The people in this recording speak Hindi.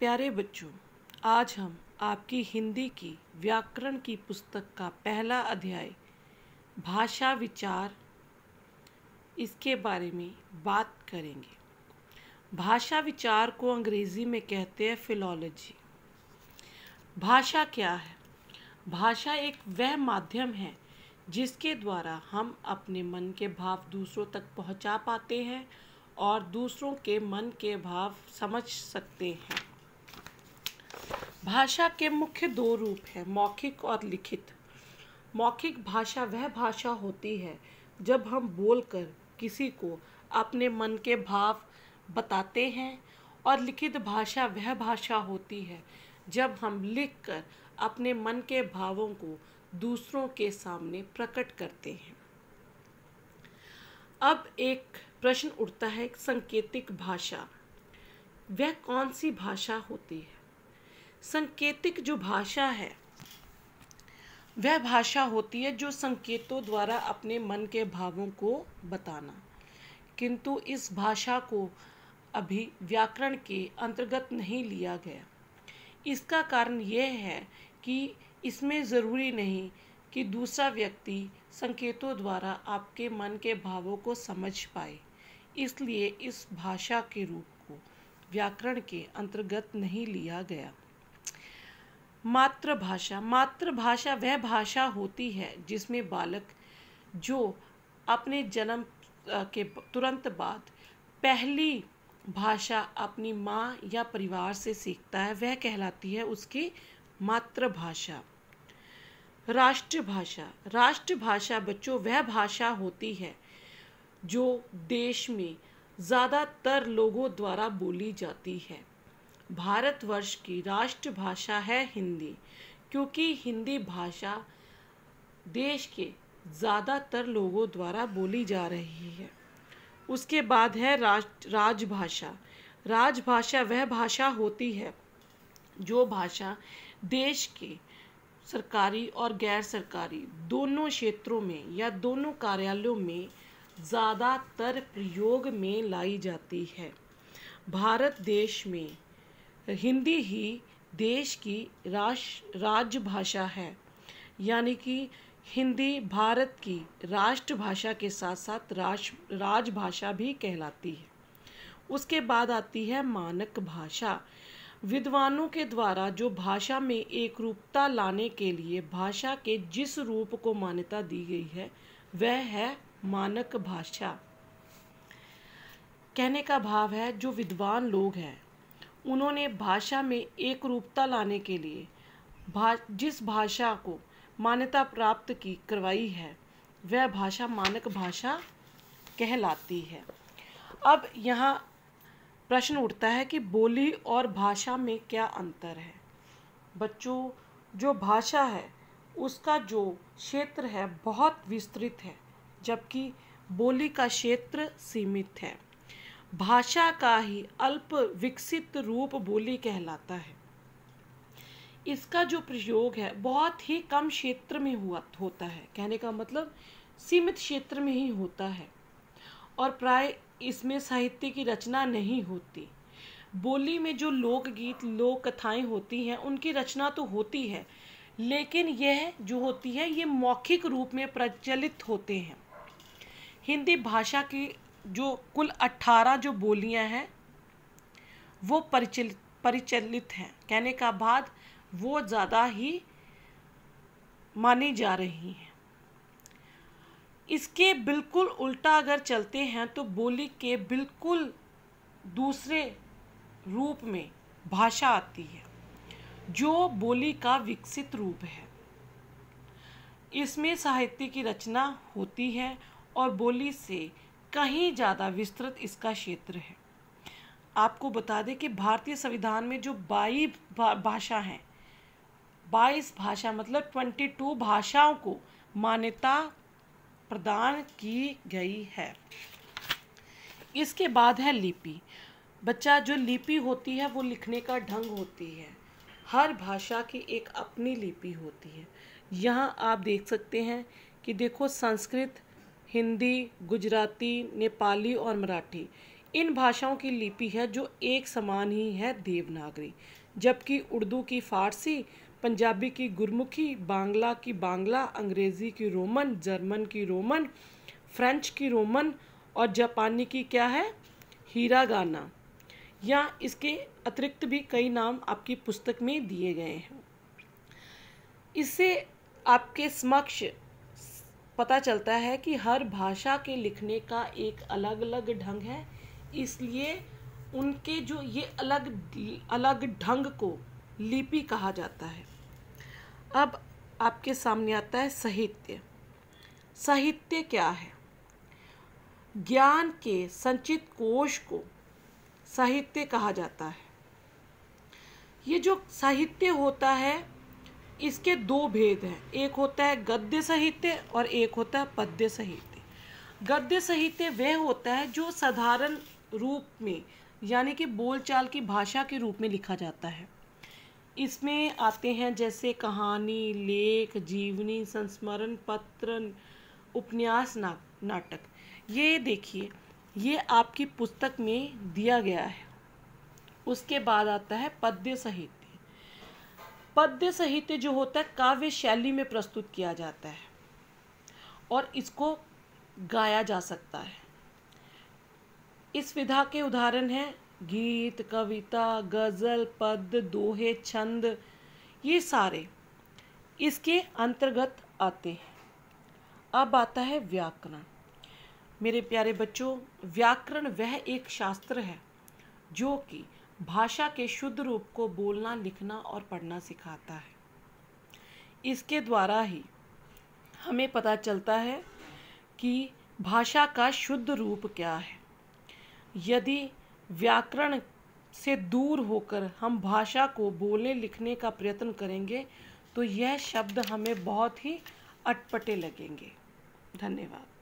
प्यारे बच्चों आज हम आपकी हिंदी की व्याकरण की पुस्तक का पहला अध्याय भाषा विचार इसके बारे में बात करेंगे भाषा विचार को अंग्रेज़ी में कहते हैं फिलोलॉजी भाषा क्या है भाषा एक वह माध्यम है जिसके द्वारा हम अपने मन के भाव दूसरों तक पहुंचा पाते हैं और दूसरों के मन के भाव समझ सकते हैं भाषा के मुख्य दो रूप हैं मौखिक और लिखित मौखिक भाषा वह भाषा होती है जब हम बोलकर किसी को अपने मन के भाव बताते हैं और लिखित भाषा वह भाषा होती है जब हम लिखकर अपने मन के भावों को दूसरों के सामने प्रकट करते हैं अब एक प्रश्न उठता है संकेतिक भाषा वह कौन सी भाषा होती है संकेतिक जो भाषा है वह भाषा होती है जो संकेतों द्वारा अपने मन के भावों को बताना किंतु इस भाषा को अभी व्याकरण के अंतर्गत नहीं लिया गया इसका कारण यह है कि इसमें ज़रूरी नहीं कि दूसरा व्यक्ति संकेतों द्वारा आपके मन के भावों को समझ पाए इसलिए इस भाषा के रूप को व्याकरण के अंतर्गत नहीं लिया गया मातृभाषा मातृभाषा वह भाषा होती है जिसमें बालक जो अपने जन्म के तुरंत बाद पहली भाषा अपनी माँ या परिवार से सीखता है वह कहलाती है उसकी मातृभाषा राष्ट्रभाषा राष्ट्रभाषा बच्चों वह भाषा होती है जो देश में ज़्यादातर लोगों द्वारा बोली जाती है भारतवर्ष की राष्ट्रभाषा है हिंदी क्योंकि हिंदी भाषा देश के ज़्यादातर लोगों द्वारा बोली जा रही है उसके बाद है राज राजभाषा राजभाषा वह भाषा होती है जो भाषा देश के सरकारी और गैर सरकारी दोनों क्षेत्रों में या दोनों कार्यालयों में ज़्यादातर प्रयोग में लाई जाती है भारत देश में हिंदी ही देश की राष्ट्र राजभाषा है यानी कि हिंदी भारत की राष्ट्रभाषा के साथ साथ राष्ट्र राजभाषा भी कहलाती है उसके बाद आती है मानक भाषा विद्वानों के द्वारा जो भाषा में एक रूपता लाने के लिए भाषा के जिस रूप को मान्यता दी गई है वह है मानक भाषा कहने का भाव है जो विद्वान लोग हैं उन्होंने भाषा में एक रूपता लाने के लिए भा जिस भाषा को मान्यता प्राप्त की करवाई है वह भाषा मानक भाषा कहलाती है अब यहाँ प्रश्न उठता है कि बोली और भाषा में क्या अंतर है बच्चों जो भाषा है उसका जो क्षेत्र है बहुत विस्तृत है जबकि बोली का क्षेत्र सीमित है भाषा का ही अल्प विकसित रूप बोली कहलाता है इसका जो प्रयोग है बहुत ही कम क्षेत्र में हुआ होता है कहने का मतलब सीमित क्षेत्र में ही होता है और प्राय इसमें साहित्य की रचना नहीं होती बोली में जो लोकगीत लोक कथाएं होती हैं उनकी रचना तो होती है लेकिन यह जो होती है ये मौखिक रूप में प्रचलित होते हैं हिंदी भाषा की जो कुल अट्ठारह जो बोलियां हैं वो परिचलित परिचलित हैं कहने का बाद वो ज़्यादा ही मानी जा रही हैं इसके बिल्कुल उल्टा अगर चलते हैं तो बोली के बिल्कुल दूसरे रूप में भाषा आती है जो बोली का विकसित रूप है इसमें साहित्य की रचना होती है और बोली से कहीं ज़्यादा विस्तृत इसका क्षेत्र है आपको बता दें कि भारतीय संविधान में जो बाई भाषा हैं बाईस भाषा मतलब ट्वेंटी टू भाषाओं को मान्यता प्रदान की गई है इसके बाद है लिपि बच्चा जो लिपि होती है वो लिखने का ढंग होती है हर भाषा की एक अपनी लिपि होती है यहाँ आप देख सकते हैं कि देखो संस्कृत हिंदी गुजराती नेपाली और मराठी इन भाषाओं की लिपि है जो एक समान ही है देवनागरी जबकि उर्दू की फारसी पंजाबी की गुरमुखी बांग्ला की बांग्ला अंग्रेज़ी की रोमन जर्मन की रोमन फ्रेंच की रोमन और जापानी की क्या है हीरा गाना या इसके अतिरिक्त भी कई नाम आपकी पुस्तक में दिए गए हैं इससे आपके समक्ष पता चलता है कि हर भाषा के लिखने का एक अलग अलग ढंग है इसलिए उनके जो ये अलग अलग ढंग को लिपि कहा जाता है अब आपके सामने आता है साहित्य साहित्य क्या है ज्ञान के संचित कोश को साहित्य कहा जाता है ये जो साहित्य होता है इसके दो भेद हैं एक होता है गद्य साहित्य और एक होता है पद्य साहित्य गद्य साहित्य वह होता है जो साधारण रूप में यानी कि बोलचाल की भाषा के रूप में लिखा जाता है इसमें आते हैं जैसे कहानी लेख जीवनी संस्मरण पत्र उपन्यास ना, नाटक ये देखिए ये आपकी पुस्तक में दिया गया है उसके बाद आता है पद्य साहित्य पद्य साहित्य जो होता है काव्य शैली में प्रस्तुत किया जाता है और इसको गाया जा सकता है इस विधा के उदाहरण हैं गीत कविता गज़ल पद दोहे छंद ये सारे इसके अंतर्गत आते हैं अब आता है व्याकरण मेरे प्यारे बच्चों व्याकरण वह एक शास्त्र है जो कि भाषा के शुद्ध रूप को बोलना लिखना और पढ़ना सिखाता है इसके द्वारा ही हमें पता चलता है कि भाषा का शुद्ध रूप क्या है यदि व्याकरण से दूर होकर हम भाषा को बोलने लिखने का प्रयत्न करेंगे तो यह शब्द हमें बहुत ही अटपटे लगेंगे धन्यवाद